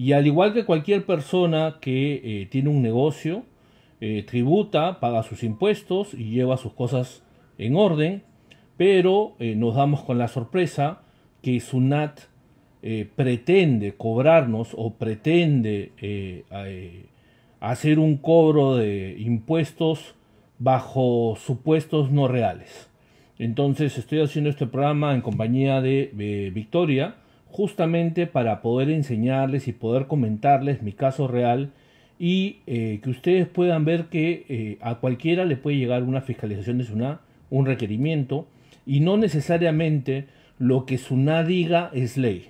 Y al igual que cualquier persona que eh, tiene un negocio, eh, tributa, paga sus impuestos y lleva sus cosas en orden, pero eh, nos damos con la sorpresa que SUNAT pretende cobrarnos o pretende hacer un cobro de impuestos bajo supuestos no reales. Entonces estoy haciendo este programa en compañía de Victoria justamente para poder enseñarles y poder comentarles mi caso real y eh, que ustedes puedan ver que eh, a cualquiera le puede llegar una fiscalización de SUNA, un requerimiento, y no necesariamente lo que SUNA diga es ley.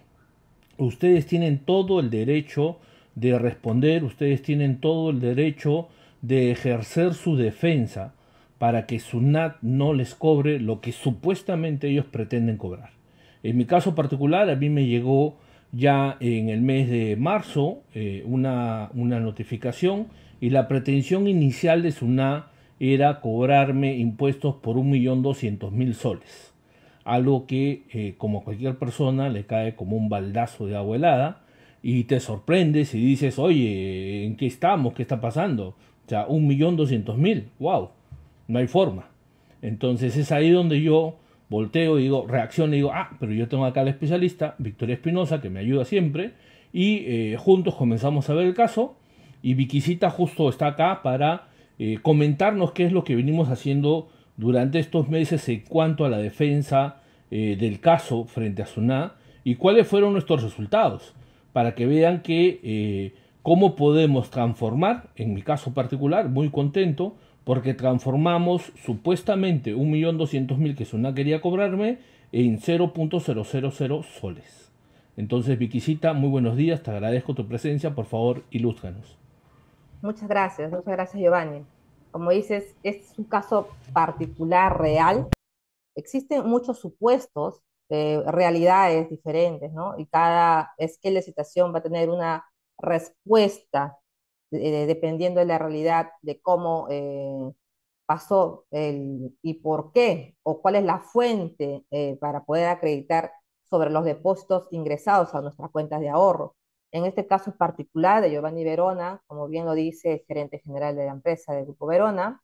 Ustedes tienen todo el derecho de responder, ustedes tienen todo el derecho de ejercer su defensa para que SUNAT no les cobre lo que supuestamente ellos pretenden cobrar. En mi caso particular, a mí me llegó ya en el mes de marzo eh, una, una, notificación y la pretensión inicial de SUNA era cobrarme impuestos por 1.200.000 soles, algo que eh, como cualquier persona le cae como un baldazo de agua helada y te sorprendes y dices, oye, ¿en qué estamos? ¿Qué está pasando? O sea, 1.200.000, wow, no hay forma. Entonces es ahí donde yo volteo y digo, reacción, y digo, ah, pero yo tengo acá al especialista, Victoria Espinosa, que me ayuda siempre, y eh, juntos comenzamos a ver el caso, y Viquisita justo está acá para eh, comentarnos qué es lo que venimos haciendo durante estos meses en cuanto a la defensa eh, del caso frente a Suná, y cuáles fueron nuestros resultados, para que vean que cómo podemos transformar, en mi caso particular, muy contento, porque transformamos supuestamente 1.200.000 que Suna quería cobrarme en 0.000 soles. Entonces, Viquisita, muy buenos días, te agradezco tu presencia, por favor, ilústranos. Muchas gracias, muchas gracias, Giovanni. Como dices, este es un caso particular, real. Existen muchos supuestos, realidades diferentes, ¿no? Y cada, es que la va a tener una respuesta eh, dependiendo de la realidad, de cómo eh, pasó el, y por qué, o cuál es la fuente eh, para poder acreditar sobre los depósitos ingresados a nuestras cuentas de ahorro. En este caso particular de Giovanni Verona, como bien lo dice el gerente general de la empresa del Grupo Verona,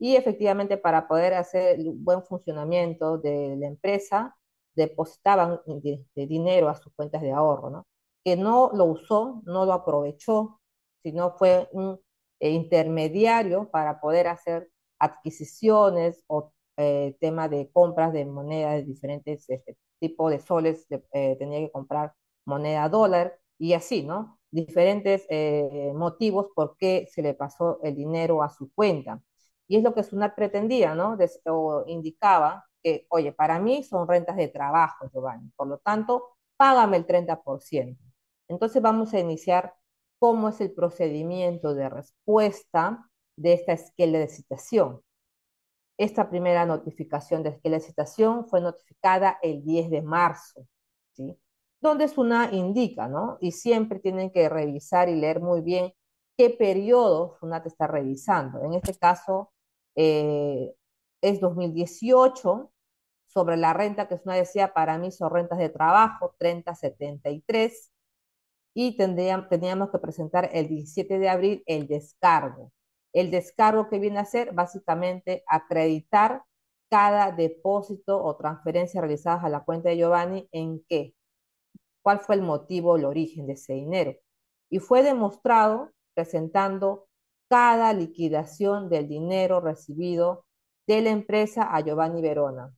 y efectivamente para poder hacer el buen funcionamiento de la empresa, depositaban este, dinero a sus cuentas de ahorro, que no lo usó, no lo aprovechó sino fue un eh, intermediario para poder hacer adquisiciones o eh, tema de compras de monedas de diferentes este, tipos de soles, eh, tenía que comprar moneda dólar y así, ¿no? Diferentes eh, motivos por qué se le pasó el dinero a su cuenta. Y es lo que Sunat pretendía, ¿no? o indicaba que, oye, para mí son rentas de trabajo, Giovanni, por lo tanto, págame el 30%. Entonces vamos a iniciar cómo es el procedimiento de respuesta de esta esquela de citación. Esta primera notificación de esquela de citación fue notificada el 10 de marzo, ¿sí? donde SUNA indica, ¿no? Y siempre tienen que revisar y leer muy bien qué periodo SUNAT está revisando. En este caso eh, es 2018, sobre la renta que SUNAT decía para mí son rentas de trabajo, 3073 y tendríamos, teníamos que presentar el 17 de abril el descargo. El descargo que viene a ser básicamente acreditar cada depósito o transferencia realizada a la cuenta de Giovanni en qué, cuál fue el motivo, el origen de ese dinero. Y fue demostrado presentando cada liquidación del dinero recibido de la empresa a Giovanni Verona,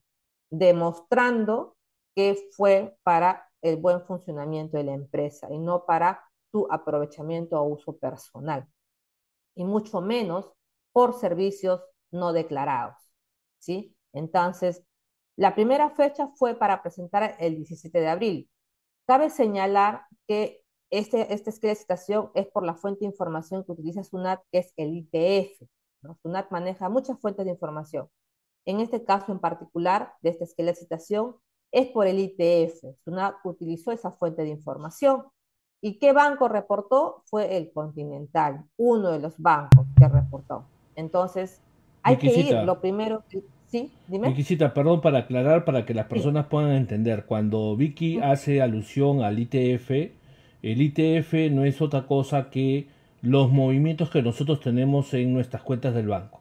demostrando que fue para el buen funcionamiento de la empresa y no para tu aprovechamiento o uso personal. Y mucho menos por servicios no declarados. ¿sí? Entonces, la primera fecha fue para presentar el 17 de abril. Cabe señalar que este, esta es de citación es por la fuente de información que utiliza SUNAT, que es el ITF ¿no? SUNAT maneja muchas fuentes de información. En este caso en particular, de esta esquema de citación, es por el ITF, SUNAT utilizó esa fuente de información. ¿Y qué banco reportó? Fue el Continental, uno de los bancos que reportó. Entonces, hay que ir lo primero. sí, dime. perdón, para aclarar, para que las personas puedan entender. Cuando Vicky hace alusión al ITF, el ITF no es otra cosa que los movimientos que nosotros tenemos en nuestras cuentas del banco.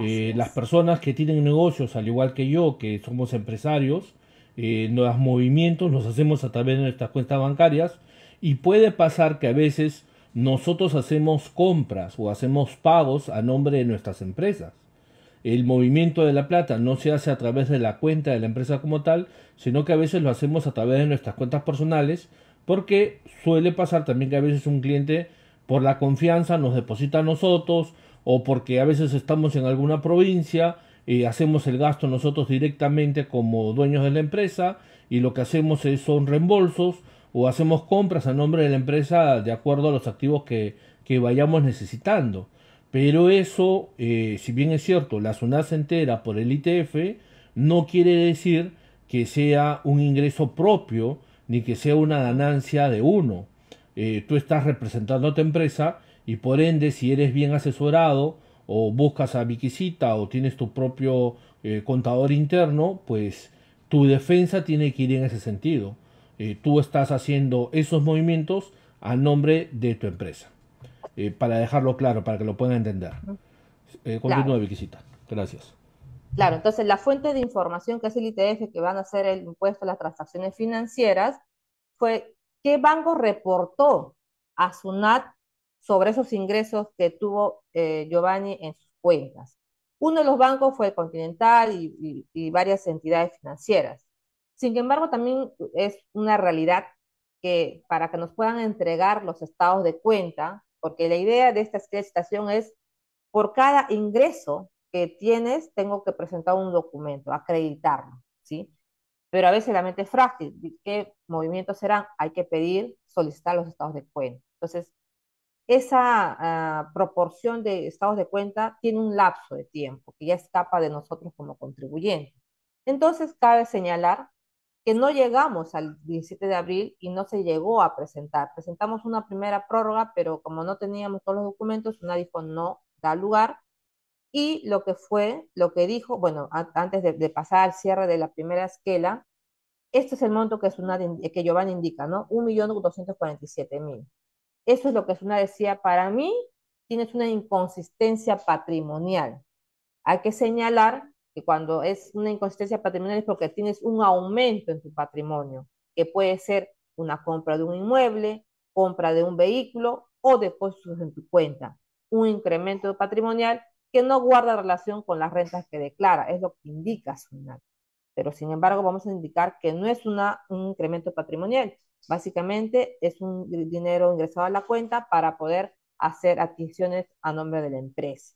Eh, las personas que tienen negocios, al igual que yo, que somos empresarios, eh, los movimientos los hacemos a través de nuestras cuentas bancarias y puede pasar que a veces nosotros hacemos compras o hacemos pagos a nombre de nuestras empresas. El movimiento de la plata no se hace a través de la cuenta de la empresa como tal, sino que a veces lo hacemos a través de nuestras cuentas personales, porque suele pasar también que a veces un cliente por la confianza nos deposita a nosotros o porque a veces estamos en alguna provincia hacemos el gasto nosotros directamente como dueños de la empresa y lo que hacemos es, son reembolsos o hacemos compras a nombre de la empresa de acuerdo a los activos que, que vayamos necesitando. Pero eso, eh, si bien es cierto, la SUNAS entera por el ITF, no quiere decir que sea un ingreso propio ni que sea una ganancia de uno. Eh, tú estás representando a tu empresa y por ende, si eres bien asesorado, o buscas a Viquisita o tienes tu propio eh, contador interno, pues tu defensa tiene que ir en ese sentido. Eh, tú estás haciendo esos movimientos a nombre de tu empresa. Eh, para dejarlo claro, para que lo puedan entender. continúa, claro. Gracias. Claro, entonces la fuente de información que es el ITF, que van a hacer el impuesto a las transacciones financieras, fue qué banco reportó a SUNAT sobre esos ingresos que tuvo eh, Giovanni en sus cuentas. Uno de los bancos fue el Continental y, varias entidades financieras. Sin embargo, también es una realidad que para que nos puedan entregar los estados de cuenta, porque la idea de esta acreditación es por cada ingreso que tienes, tengo que presentar un documento, acreditarlo, ¿sí? Pero a veces la mente es frágil. ¿Qué movimientos serán? Hay que pedir, solicitar los estados de cuenta. Entonces, esa ah, proporción de estados de cuenta tiene un lapso de tiempo que ya escapa de nosotros como contribuyentes. Entonces, cabe señalar que no llegamos al 17 de abril y no se llegó a presentar. Presentamos una primera prórroga, pero como no teníamos todos los documentos, una dijo no da lugar. Y lo que fue, lo que dijo, bueno, antes de, pasar al cierre de la primera esquela, este es el monto que, es una, que Giovanni indica, ¿no? 1.247.000. Eso es lo que Suna decía, para mí tienes una inconsistencia patrimonial. Hay que señalar que cuando es una inconsistencia patrimonial es porque tienes un aumento en tu patrimonio, que puede ser una compra de un inmueble, compra de un vehículo o depósitos en tu cuenta. Un incremento patrimonial que no guarda relación con las rentas que declara, es lo que indica Suna. Pero sin embargo, vamos a indicar que no es una, un incremento patrimonial, Básicamente es un dinero ingresado a la cuenta para poder hacer adquisiciones a nombre de la empresa.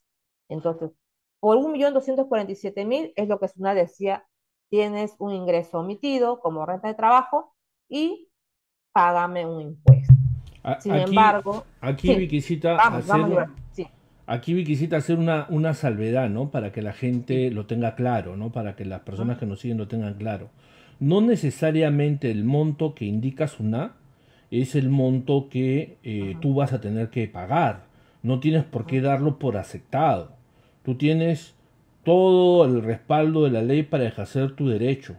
Entonces, por 1.247.000 es lo que una decía, tienes un ingreso omitido como renta de trabajo y págame un impuesto. Sin embargo, aquí Viquisita hacer, vamos aquí hacer una, una salvedad, ¿no? Para que la gente lo tenga claro, ¿no? Para que las personas que nos siguen lo tengan claro. No necesariamente el monto que indica una es el monto que eh, tú vas a tener que pagar. No tienes por qué darlo por aceptado. Tú tienes todo el respaldo de la ley para ejercer tu derecho.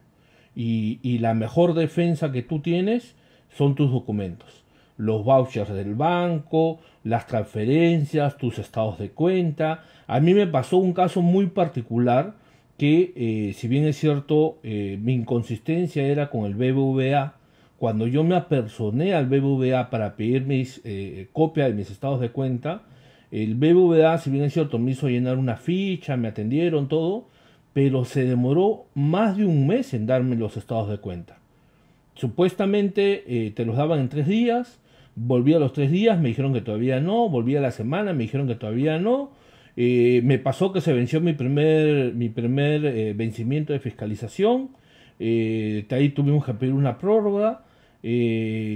Y, y la mejor defensa que tú tienes son tus documentos. Los vouchers del banco, las transferencias, tus estados de cuenta. A mí me pasó un caso muy particular que eh, si bien es cierto, eh, mi inconsistencia era con el BBVA, cuando yo me apersoné al BBVA para pedir mis eh, copia de mis estados de cuenta, el BBVA, si bien es cierto, me hizo llenar una ficha, me atendieron, todo, pero se demoró más de un mes en darme los estados de cuenta. Supuestamente te los daban en tres días, volví a los tres días, me dijeron que todavía no, volví a la semana, me dijeron que todavía no, eh, me pasó que se venció mi primer, mi primer eh, vencimiento de fiscalización. de eh, ahí tuvimos que pedir una prórroga.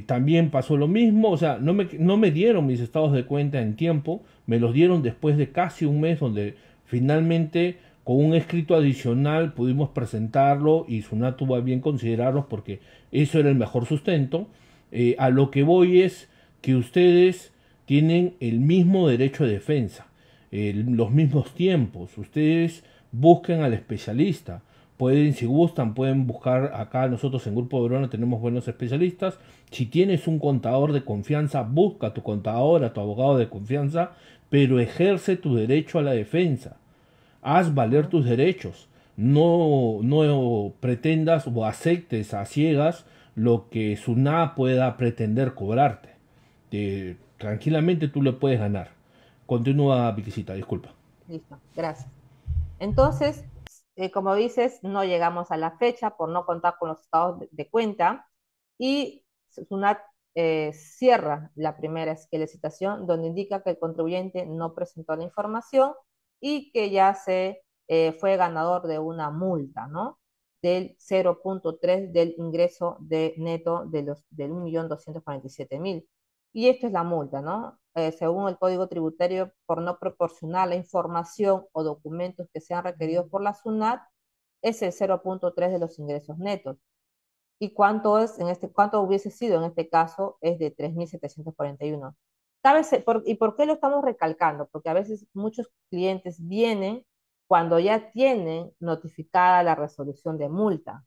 también pasó lo mismo. O sea, no me, no me dieron mis estados de cuenta en tiempo. Me los dieron después de casi un mes donde finalmente con un escrito adicional pudimos presentarlo y Sunat va bien considerarlos porque eso era el mejor sustento. a lo que voy es que ustedes tienen el mismo derecho de defensa eh, los mismos tiempos. Ustedes busquen al especialista. Pueden, si gustan, pueden buscar acá nosotros en Grupo de Verona tenemos buenos especialistas. Si tienes un contador de confianza, busca a tu contador, a tu abogado de confianza, pero ejerce tu derecho a la defensa. Haz valer tus derechos. No, no pretendas o aceptes a ciegas lo que nada pueda pretender cobrarte. Eh, tranquilamente tú le puedes ganar. Continúa, piquisita disculpa. Listo, gracias. Entonces, eh, como dices, no llegamos a la fecha por no contar con los estados de, cuenta y SUNAT eh, cierra la primera licitación donde indica que el contribuyente no presentó la información y que ya se eh, fue ganador de una multa, ¿no? Del 0.3 del ingreso de neto de los, del 1.247.000. Y esto es la multa, ¿no? Eh, según el Código Tributario, por no proporcionar la información o documentos que sean requeridos por la SUNAT, es el 0.3 de los ingresos netos. ¿Y cuánto, es, en este, cuánto hubiese sido en este caso? Es de 3.741. ¿Y por qué lo estamos recalcando? Porque a veces muchos clientes vienen cuando ya tienen notificada la resolución de multa.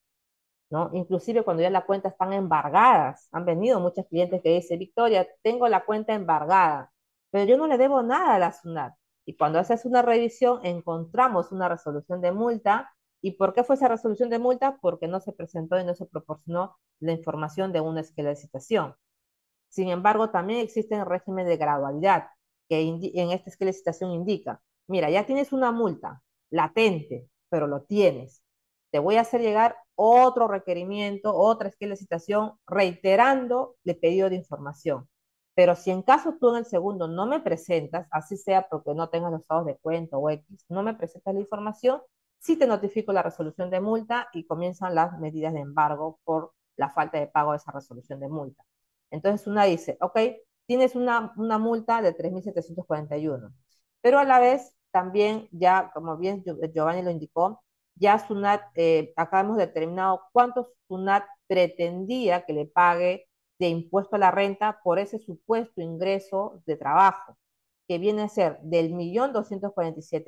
Inclusive cuando ya la cuenta están embargadas, han venido muchas clientes que dicen, Victoria, tengo la cuenta embargada, pero yo no le debo nada a la SUNAT. Y cuando haces una revisión, encontramos una resolución de multa. ¿Y por qué fue esa resolución de multa? Porque no se presentó y no se proporcionó la información de una esquela de citación. Sin embargo, también existe el régimen de gradualidad que en esta esquela de citación indica, mira, ya tienes una multa latente, pero lo tienes te voy a hacer llegar otro requerimiento, otra citación, reiterando el pedido de información. Pero si en caso tú en el segundo no me presentas, así sea porque no tengas los estados de cuenta o X, no me presentas la información, sí te notifico la resolución de multa y comienzan las medidas de embargo por la falta de pago de esa resolución de multa. Entonces una dice, ok, tienes una, una multa de 3.741, pero a la vez también ya, como bien Giovanni lo indicó, ya Sunat, eh, acá hemos determinado cuánto Sunat pretendía que le pague de impuesto a la renta por ese supuesto ingreso de trabajo, que viene a ser del millón doscientos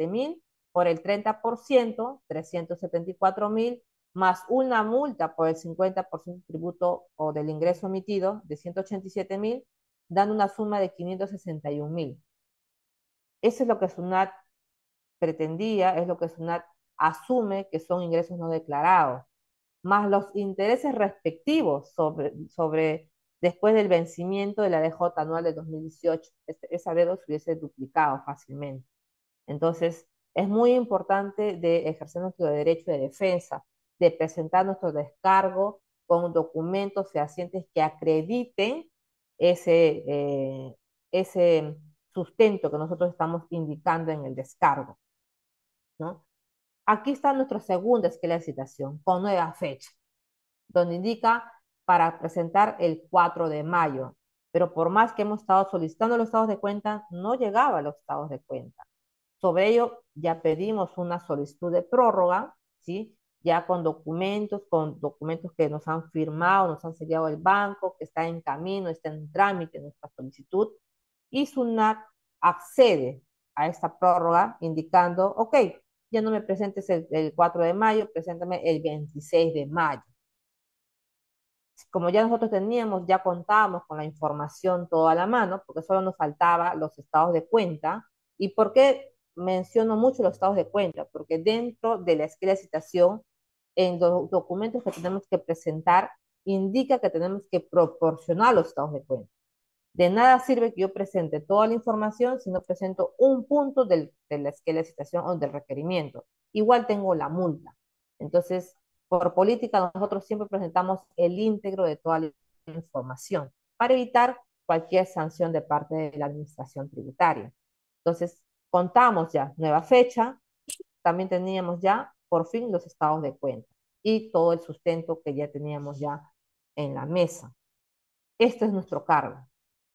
mil por el 30%, 374 mil, más una multa por el 50% del tributo o del ingreso emitido, de 187.000, mil, dando una suma de 561.000. mil. Eso es lo que SUNAT pretendía, es lo que SUNAT asume que son ingresos no declarados, más los intereses respectivos sobre, sobre después del vencimiento de la DJ anual de 2018. Este, esa deuda se hubiese duplicado fácilmente. Entonces, es muy importante de ejercer nuestro derecho de defensa, de presentar nuestro descargo con documentos fehacientes que acrediten ese, eh, ese sustento que nosotros estamos indicando en el descargo. ¿no? Aquí está nuestra segunda esquela de citación, con nueva fecha, donde indica para presentar el 4 de mayo. Pero por más que hemos estado solicitando los estados de cuenta, no llegaba a los estados de cuenta. Sobre ello, ya pedimos una solicitud de prórroga, ¿sí? ya con documentos, con documentos que nos han firmado, nos han sellado el banco, que está en camino, está en trámite nuestra solicitud, y SUNAT accede a esta prórroga indicando, ok, ya no me presentes el, 4 de mayo, preséntame el 26 de mayo. Como ya nosotros teníamos, ya contábamos con la información toda a la mano, porque solo nos faltaba los estados de cuenta. ¿Y por qué menciono mucho los estados de cuenta? Porque dentro de la esquela de citación, en los documentos que tenemos que presentar, indica que tenemos que proporcionar los estados de cuenta. De nada sirve que yo presente toda la información si no presento un punto de la, esquela o del requerimiento. Igual tengo la multa. Entonces, por política, nosotros siempre presentamos el íntegro de toda la información para evitar cualquier sanción de parte de la administración tributaria. Entonces, contamos ya nueva fecha, también teníamos ya por fin los estados de cuenta y todo el sustento que ya teníamos ya en la mesa. Esto es nuestro cargo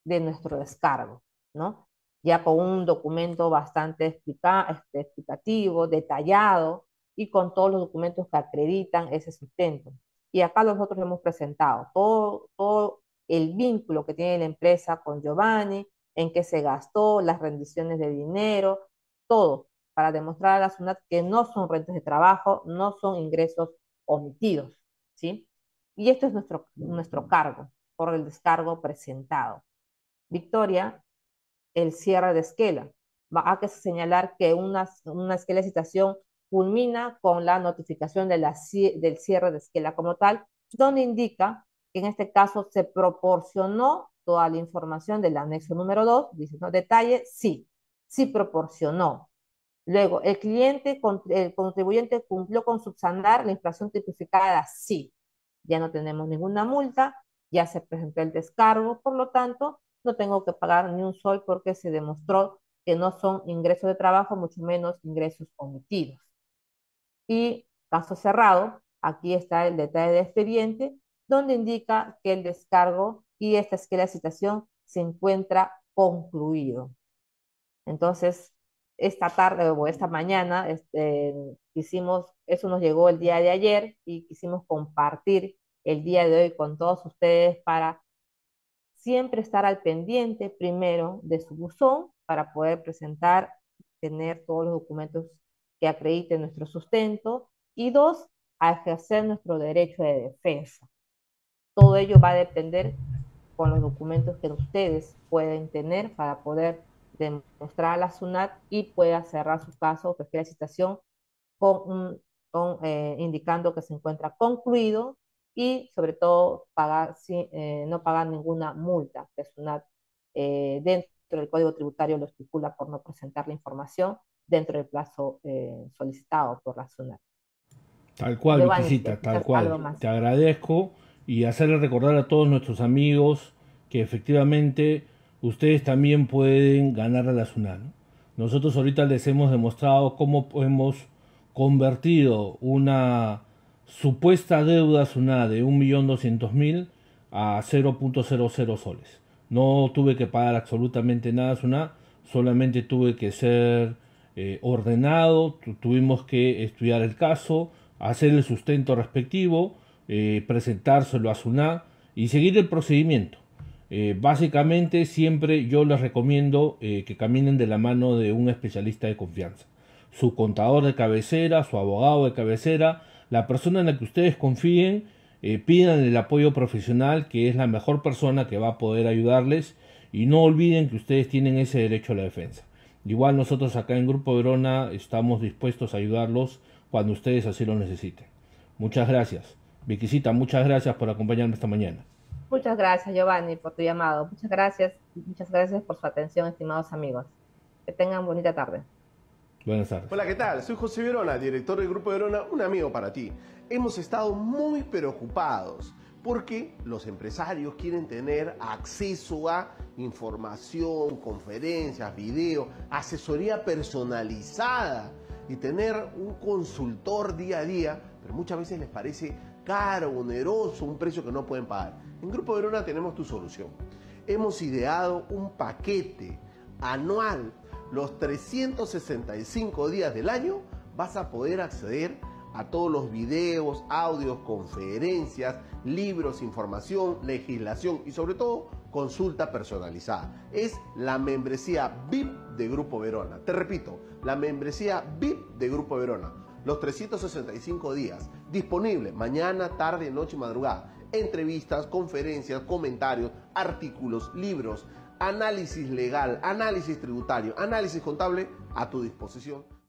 de nuestro descargo, ¿no? Ya con un documento bastante explica, este, explicativo, detallado y con todos los documentos que acreditan ese sustento. Y acá nosotros hemos presentado todo, el vínculo que tiene la empresa con Giovanni, en qué se gastó, las rendiciones de dinero, todo, para demostrar a la ciudad que no son rentas de trabajo, no son ingresos omitidos, ¿sí? Y esto es nuestro, nuestro cargo por el descargo presentado. Victoria el cierre de Esquela. Va a que señalar que una, una Esquela de citación culmina con la notificación de la, del cierre de Esquela como tal, donde indica que en este caso se proporcionó toda la información del anexo número 2, dice, ¿no? Detalle, sí, sí proporcionó. Luego, el cliente, el contribuyente cumplió con subsanar la inflación tipificada, sí. Ya no tenemos ninguna multa, ya se presentó el descargo, por lo tanto, no tengo que pagar ni un sol porque se demostró que no son ingresos de trabajo, mucho menos ingresos omitidos. Y caso cerrado, aquí está el detalle de expediente, donde indica que el descargo y esta es que la citación se encuentra concluido. Entonces, esta tarde o esta mañana este, eso nos llegó el día de ayer y quisimos compartir el día de hoy con todos ustedes para siempre estar al pendiente primero de su buzón para poder presentar, tener todos los documentos que acrediten nuestro sustento y dos, a ejercer nuestro derecho de defensa. Todo ello va a depender con los documentos que ustedes pueden tener para poder demostrar a la SUNAT y pueda cerrar su caso o la citación con, eh, indicando que se encuentra concluido y sobre todo pagar, eh, no pagar ninguna multa, personal eh, dentro del Código Tributario lo estipula por no presentar la información dentro del plazo eh, solicitado por la SUNAT. Tal cual, Luquicita, tal cual. Te agradezco y hacerle recordar a todos nuestros amigos que efectivamente ustedes también pueden ganar a la SUNAT. Nosotros ahorita les hemos demostrado cómo hemos convertido una supuesta deuda a de 1.200.000 a 0.00 soles. No tuve que pagar absolutamente nada, Suná, solamente tuve que ser eh, ordenado, tuvimos que estudiar el caso, hacer el sustento respectivo, eh, presentárselo a SUNA y seguir el procedimiento. Eh, básicamente siempre yo les recomiendo que caminen de la mano de un especialista de confianza, su contador de cabecera, su abogado de cabecera, la persona en la que ustedes confíen, eh, pidan el apoyo profesional, que es la mejor persona que va a poder ayudarles, y no olviden que ustedes tienen ese derecho a la defensa. Igual nosotros acá en Grupo Verona estamos dispuestos a ayudarlos cuando ustedes así lo necesiten. Muchas gracias. Vicisita, muchas gracias por acompañarme esta mañana. Muchas gracias, Giovanni, por tu llamado. Muchas gracias, muchas gracias por su atención, estimados amigos. Que tengan bonita tarde. Buenas tardes. Hola, ¿qué tal? Soy José Verona, director del Grupo Verona, un amigo para ti. Hemos estado muy preocupados porque los empresarios quieren tener acceso a información, conferencias, video, asesoría personalizada y tener un consultor día a día, pero muchas veces les parece caro, oneroso, un precio que no pueden pagar. En Grupo Verona tenemos tu solución. Hemos ideado un paquete anual los 365 días del año vas a poder acceder a todos los videos, audios, conferencias, libros, información, legislación y sobre todo consulta personalizada. Es la membresía VIP de Grupo Verona. Te repito, la membresía VIP de Grupo Verona. Los 365 días, disponible mañana, tarde, noche y madrugada. Entrevistas, conferencias, comentarios, artículos, libros, análisis legal, análisis tributario, análisis contable a tu disposición.